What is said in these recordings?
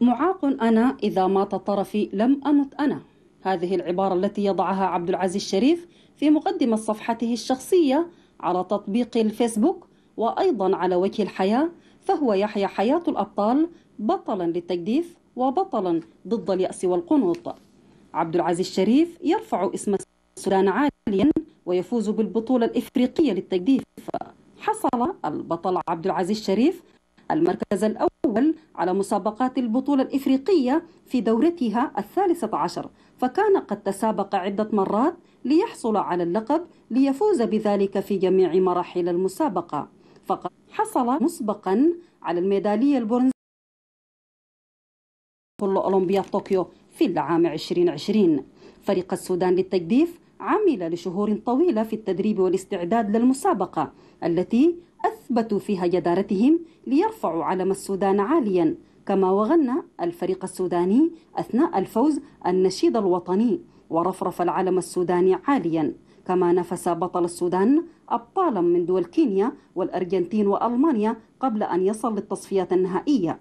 معاق أنا إذا مات طرفي لم أمت أنا هذه العبارة التي يضعها عبد العزيز الشريف في مقدمة صفحته الشخصية على تطبيق الفيسبوك وأيضا على وجه الحياة فهو يحيا حياة الأبطال بطلا للتجديف وبطلا ضد اليأس والقنوط عبد العزيز الشريف يرفع اسم السودان عاليا ويفوز بالبطولة الإفريقية للتجديف حصل البطل عبد العزيز الشريف المركز الأول على مسابقات البطولة الإفريقية في دورتها الثالثة عشر فكان قد تسابق عدة مرات ليحصل على اللقب ليفوز بذلك في جميع مراحل المسابقة فقد حصل مسبقا على الميدالية البرونزية أولمبياد طوكيو في العام 2020 فريق السودان للتجديف عمل لشهور طويلة في التدريب والاستعداد للمسابقة التي أثبتوا فيها جدارتهم ليرفعوا علم السودان عاليا كما وغنى الفريق السوداني أثناء الفوز النشيد الوطني ورفرف العلم السوداني عاليا كما نفس بطل السودان أبطالا من دول كينيا والأرجنتين وألمانيا قبل أن يصل للتصفيات النهائية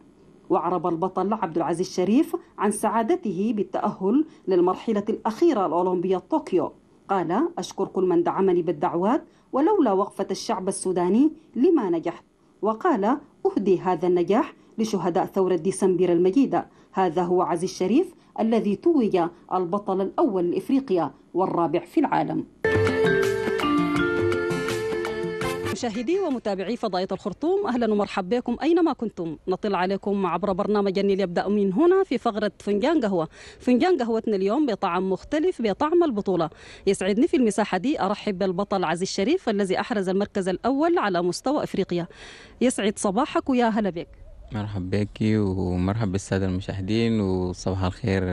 وعرب البطل عبد العزيز الشريف عن سعادته بالتأهل للمرحلة الأخيرة الأولمبية طوكيو قال أشكر كل من دعمني بالدعوات ولولا وقفة الشعب السوداني لما نجحت وقال أهدي هذا النجاح لشهداء ثورة ديسمبر المجيدة هذا هو عزيز الشريف الذي توج البطل الأول لإفريقيا والرابع في العالم مشاهدي ومتابعي فضائية الخرطوم أهلا ومرحبا بكم أينما كنتم نطل عليكم عبر برنامج ليبدأ من هنا في فقرة فنجان قهوة فنجان قهوتنا اليوم بطعم مختلف بطعم البطولة يسعدني في المساحة دي أرحب بالبطل عزيز الشريف الذي أحرز المركز الأول على مستوى أفريقيا يسعد صباحك ويا هلا بك مرحبا بك ومرحبا بالسادة المشاهدين وصباح الخير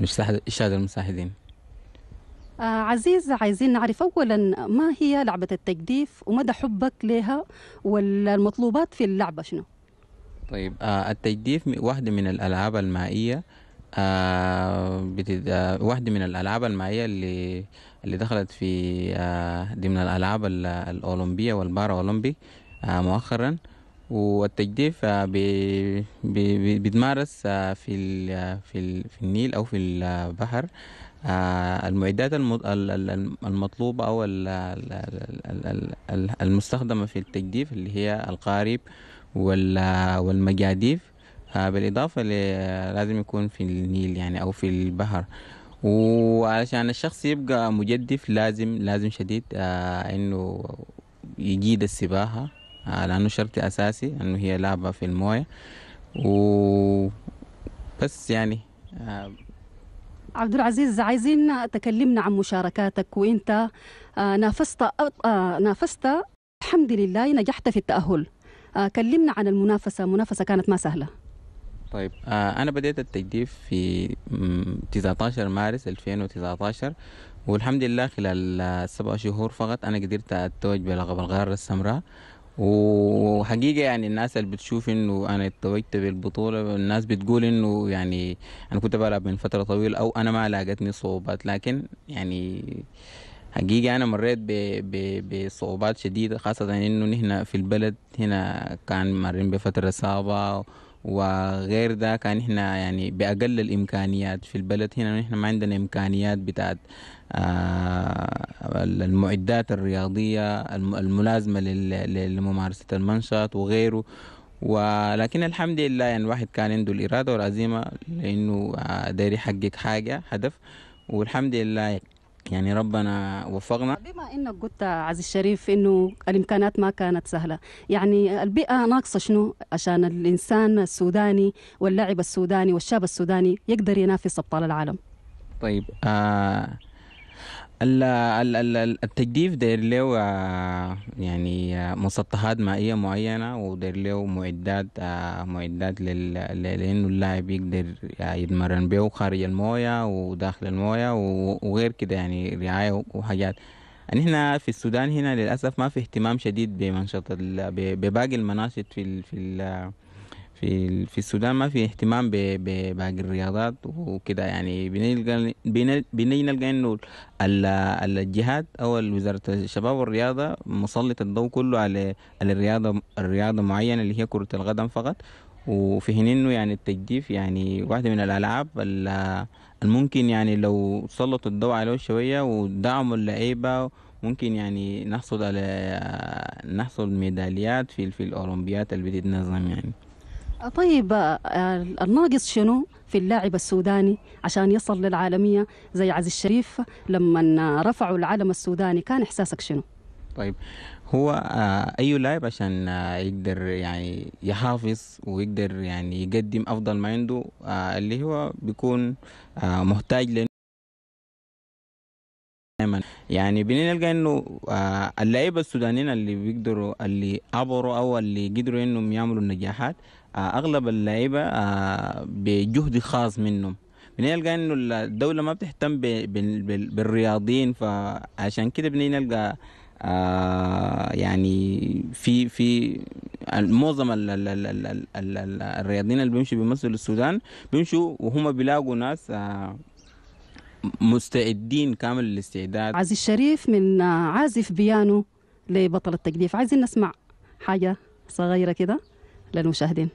للمشاهدين آه، عزيز عايزين نعرف اولا ما هي لعبه التجديف ومدى حبك لها والمطلوبات في اللعبه شنو طيب آه، التجديف واحده من الالعاب المائيه آه، بتد... واحده من الالعاب المائيه اللي اللي دخلت في ضمن الالعاب الاولمبيه والبارا اولمبي مؤخرا والتجديف آه، بيتمارس آه، في آه، في النيل او في البحر المعدات المطلوبة او المستخدمة في التجديف اللي هي القارب والمجاديف بالإضافة لازم يكون في النيل يعني أو في البحر وعشان الشخص يبقى مجدف لازم لازم شديد انه يجيد السباحه آه، لأنه شرطي أساسي أنه هي لعبة في الموية و بس يعني آه، عبد العزيز عايزين تكلمنا عن مشاركاتك وانت آه، نافست نافست الحمد لله نجحت في التأهل كلمنا عن المنافسة منافسة كانت ما سهلة طيب أنا بديت التجديف في 19 مارس 2019 والحمد لله خلال سبع شهور فقط أنا قدرت أتوج بلقب الغار السمراء وحقيقه يعني الناس اللي بتشوف انه انا اتوجت بالبطوله الناس بتقول انه يعني انا كنت بلعب من فتره طويله او انا ما لاقتني صعوبات لكن يعني حقيقة أنا مريت بصعوبات شديدة خاصة إنه نحن في البلد هنا كان مارين بفترة صعبة وغير ده كان يعني احنا يعني باقل الامكانيات في البلد هنا يعني احنا ما عندنا امكانيات بتاعت آه، المعدات الرياضيه الملازمه لممارسه المنشط وغيره ولكن الحمد لله يعني الواحد كان عنده الاراده والعزيمه لانه آه، داير يحقق حاجه هدف والحمد لله يعني ربنا وفقنا بما انك قلت عز الشريف انه الامكانات ما كانت سهله يعني البيئه ناقصه شنو عشان الانسان السوداني واللاعب السوداني والشاب السوداني يقدر ينافس ابطال العالم طيب آه التجديف داير له آه، يعني آه، مسطحات مائية معينة وداير له معدات آه، معدات لأنه اللاعب يقدر يتمرن به خارج الموية وداخل الموية وغير كده يعني رعاية وحاجات يعني هنا في السودان هنا للأسف ما في اهتمام شديد بمنشطة بباقي المناشط في ال في ال في في السودان ما في اهتمام بباقي الرياضات وكده يعني بنلقى بنلقى انه الجهات او وزاره الشباب والرياضه مسلط الضوء كله على على الرياضه الرياضه معينه اللي هي كره القدم فقط وفي انه يعني التجديف يعني واحده من الالعاب الممكن يعني لو سلطوا الضوء عليه شويه ودعموا اللعيبه ممكن يعني نحصل على نحصل ميداليات في في الاولمبيات اللي بتتنظم يعني طيب آه، الناقص شنو في اللاعب السوداني عشان يصل للعالمية زي عزيز الشريف لما رفعوا العلم السوداني كان إحساسك شنو؟ طيب هو آه، اي لاعب عشان آه، يقدر يعني يحافظ ويقدر يعني يقدم افضل ما عنده اللي هو بيكون محتاج ل يعني بنلقى انه اللعيبه السودانيين اللي بيقدروا اللي عبروا او اللي قدروا انهم يعملوا النجاحات آه، اغلب اللعيبه آه، بجهد خاص منهم بنلقى نلقى انه الدوله ما بتهتم بالرياضيين فعشان كده بنلقى نلقى آه، يعني في في معظم الرياضيين اللي بيمشوا بيمثلوا السودان بيمشوا وهم بيلاقوا ناس مستعدين كامل الاستعداد عزيز الشريف من عازف بيانو لبطل التجديف عايزين نسمع حاجه صغيره كده للمشاهدين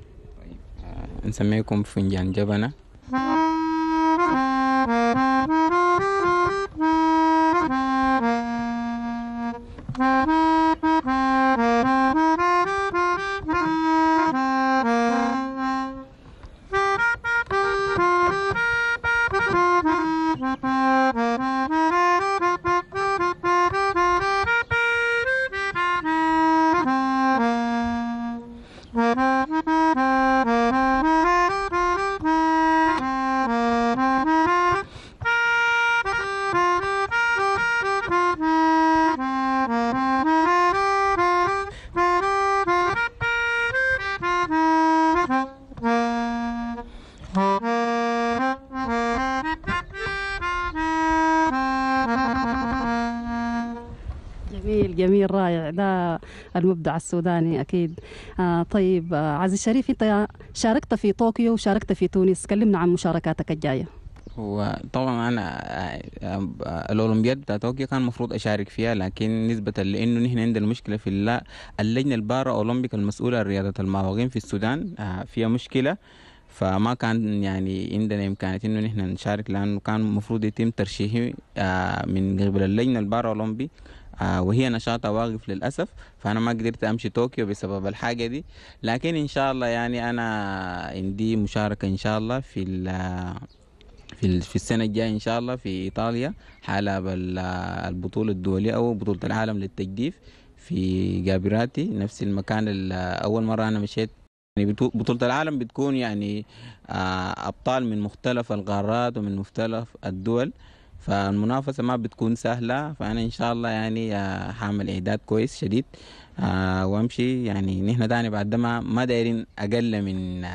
nsameekum funjan jabana جميل رائع ده المبدع السوداني اكيد آه طيب آه عزيز الشريف انت شاركت في طوكيو وشاركت في تونس كلمنا عن مشاركاتك الجايه وطبعا انا آه، الاولمبياد بتاع طوكيو كان المفروض اشارك فيها لكن نسبه لانه نحن عندنا مشكله في اللجنه البارا اولمبيك المسؤوله عن رياضه المراوغين في السودان آه، فيها مشكله فما كان يعني عندنا إمكانية إنه نحن نشارك لأنه كان المفروض يتم ترشيحي آه، من قبل اللجنة البارا أولمبي آه، وهي نشاطها واقف للأسف فأنا ما قدرت أمشي طوكيو بسبب الحاجة دي لكن إن شاء الله يعني أنا عندي مشاركة إن شاء الله في في في السنه الجايه ان شاء الله في ايطاليا حلب البطوله الدوليه او بطوله العالم للتجديف في جابراتي نفس المكان اول مره انا مشيت يعني بطولة العالم بتكون يعني آه، أبطال من مختلف القارات ومن مختلف الدول فالمنافسة ما بتكون سهلة فأنا إن شاء الله يعني حامل آه، إعداد كويس شديد آه، وامشي يعني نحن تاني بعد ما ما دايرين اقل من آه،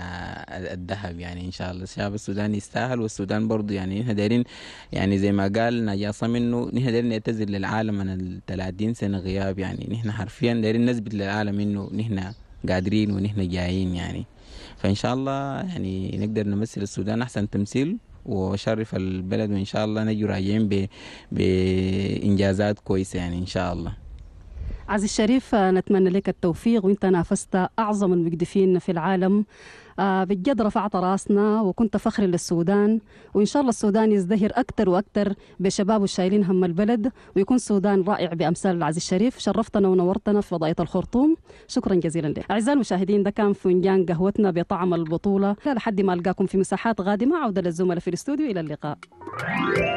الذهب يعني ان شاء الله الشعب السوداني يستاهل والسودان برضو يعني نحن دايرين يعني زي ما قال نجاصة منه نحن دايرين نعتذر للعالم من ال 30 سنة غياب يعني نحن حرفيا دايرين نثبت للعالم انه نحن قادرين ونحن جايين يعني فان شاء الله يعني نقدر نمثل السودان احسن تمثيل وشرف البلد وإن شاء الله نجي راجعين بإنجازات كويسة يعني إن شاء الله عزيز الشريف نتمنى لك التوفيق وانت نافست اعظم المجدفين في العالم آه، بجد رفعت راسنا وكنت فخر للسودان وان شاء الله السودان يزدهر اكثر واكثر بشبابه الشايلين هم البلد ويكون سودان رائع بامثال العزيز الشريف شرفتنا ونورتنا في وضعيه الخرطوم شكرا جزيلا لك اعزائي المشاهدين ده كان فنجان قهوتنا بطعم البطوله لحد ما القاكم في مساحات غادمه عوده للزملاء في الاستوديو الى اللقاء